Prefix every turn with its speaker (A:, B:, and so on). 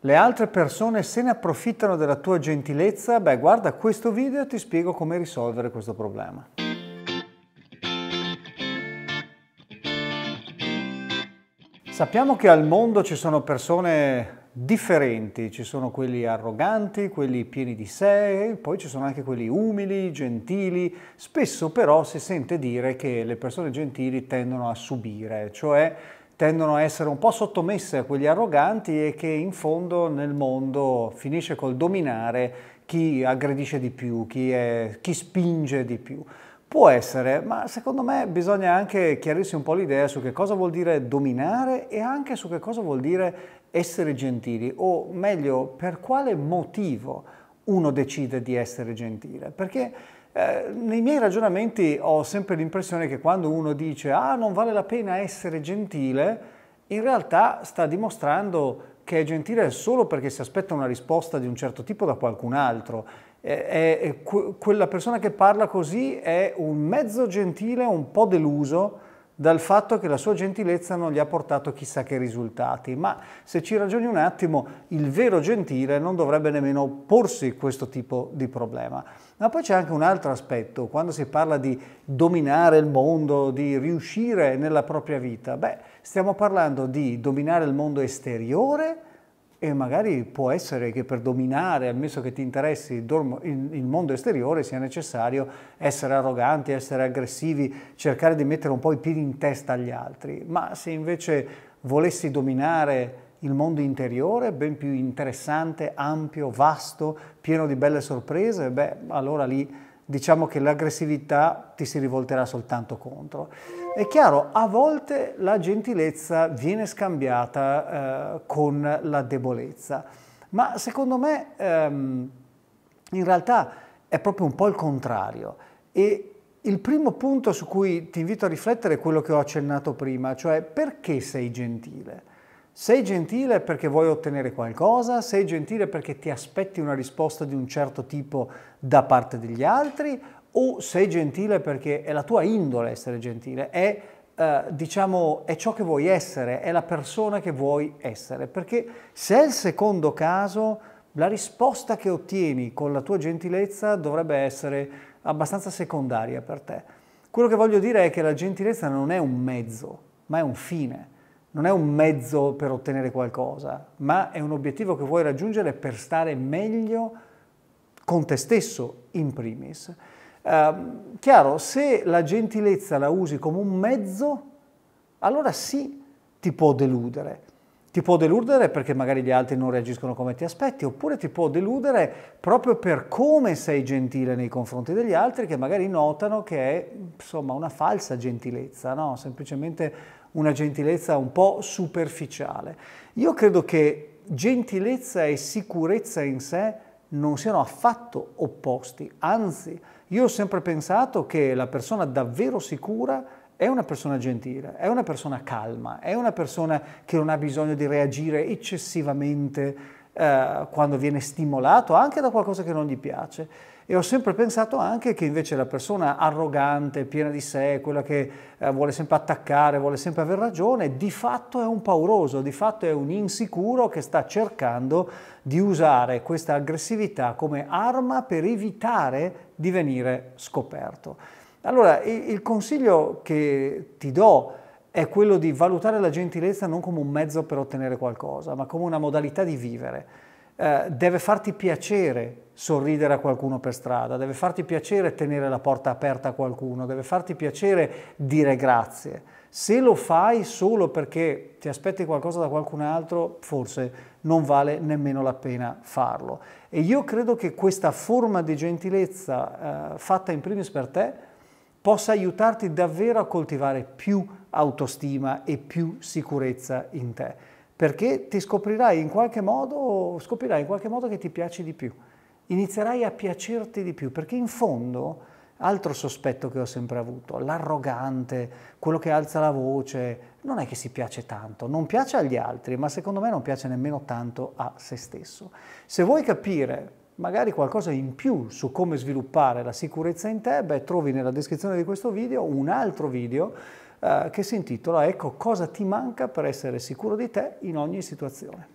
A: le altre persone se ne approfittano della tua gentilezza, beh guarda questo video e ti spiego come risolvere questo problema. Sappiamo che al mondo ci sono persone differenti, ci sono quelli arroganti, quelli pieni di sé, poi ci sono anche quelli umili, gentili. Spesso però si sente dire che le persone gentili tendono a subire, cioè tendono a essere un po' sottomesse a quegli arroganti e che in fondo nel mondo finisce col dominare chi aggredisce di più, chi, è, chi spinge di più. Può essere, ma secondo me bisogna anche chiarirsi un po' l'idea su che cosa vuol dire dominare e anche su che cosa vuol dire essere gentili, o meglio, per quale motivo uno decide di essere gentile, perché eh, nei miei ragionamenti ho sempre l'impressione che quando uno dice ah non vale la pena essere gentile, in realtà sta dimostrando che è gentile solo perché si aspetta una risposta di un certo tipo da qualcun altro. È, è, quella persona che parla così è un mezzo gentile, un po' deluso, dal fatto che la sua gentilezza non gli ha portato chissà che risultati, ma se ci ragioni un attimo, il vero gentile non dovrebbe nemmeno porsi questo tipo di problema. Ma poi c'è anche un altro aspetto, quando si parla di dominare il mondo, di riuscire nella propria vita, beh, stiamo parlando di dominare il mondo esteriore e magari può essere che per dominare, ammesso che ti interessi il mondo esteriore, sia necessario essere arroganti, essere aggressivi, cercare di mettere un po' i piedi in testa agli altri. Ma se invece volessi dominare il mondo interiore, ben più interessante, ampio, vasto, pieno di belle sorprese, beh, allora lì diciamo che l'aggressività ti si rivolterà soltanto contro. È chiaro, a volte la gentilezza viene scambiata eh, con la debolezza, ma secondo me ehm, in realtà è proprio un po' il contrario. E il primo punto su cui ti invito a riflettere è quello che ho accennato prima, cioè perché sei gentile? Sei gentile perché vuoi ottenere qualcosa, sei gentile perché ti aspetti una risposta di un certo tipo da parte degli altri o sei gentile perché è la tua indole essere gentile, è, eh, diciamo, è ciò che vuoi essere, è la persona che vuoi essere. Perché se è il secondo caso, la risposta che ottieni con la tua gentilezza dovrebbe essere abbastanza secondaria per te. Quello che voglio dire è che la gentilezza non è un mezzo, ma è un fine non è un mezzo per ottenere qualcosa, ma è un obiettivo che vuoi raggiungere per stare meglio con te stesso in primis. Eh, chiaro, se la gentilezza la usi come un mezzo, allora sì, ti può deludere. Ti può deludere perché magari gli altri non reagiscono come ti aspetti, oppure ti può deludere proprio per come sei gentile nei confronti degli altri che magari notano che è insomma una falsa gentilezza, no? semplicemente una gentilezza un po' superficiale. Io credo che gentilezza e sicurezza in sé non siano affatto opposti, anzi io ho sempre pensato che la persona davvero sicura è una persona gentile, è una persona calma, è una persona che non ha bisogno di reagire eccessivamente eh, quando viene stimolato anche da qualcosa che non gli piace. E ho sempre pensato anche che invece la persona arrogante, piena di sé, quella che eh, vuole sempre attaccare, vuole sempre aver ragione, di fatto è un pauroso, di fatto è un insicuro che sta cercando di usare questa aggressività come arma per evitare di venire scoperto. Allora, il consiglio che ti do è quello di valutare la gentilezza non come un mezzo per ottenere qualcosa, ma come una modalità di vivere. Eh, deve farti piacere sorridere a qualcuno per strada, deve farti piacere tenere la porta aperta a qualcuno, deve farti piacere dire grazie. Se lo fai solo perché ti aspetti qualcosa da qualcun altro, forse non vale nemmeno la pena farlo. E io credo che questa forma di gentilezza eh, fatta in primis per te possa aiutarti davvero a coltivare più autostima e più sicurezza in te, perché ti scoprirai in qualche modo, scoprirai in qualche modo che ti piaci di più, inizierai a piacerti di più, perché in fondo altro sospetto che ho sempre avuto, l'arrogante, quello che alza la voce, non è che si piace tanto, non piace agli altri, ma secondo me non piace nemmeno tanto a se stesso. Se vuoi capire magari qualcosa in più su come sviluppare la sicurezza in te, beh, trovi nella descrizione di questo video un altro video eh, che si intitola Ecco cosa ti manca per essere sicuro di te in ogni situazione.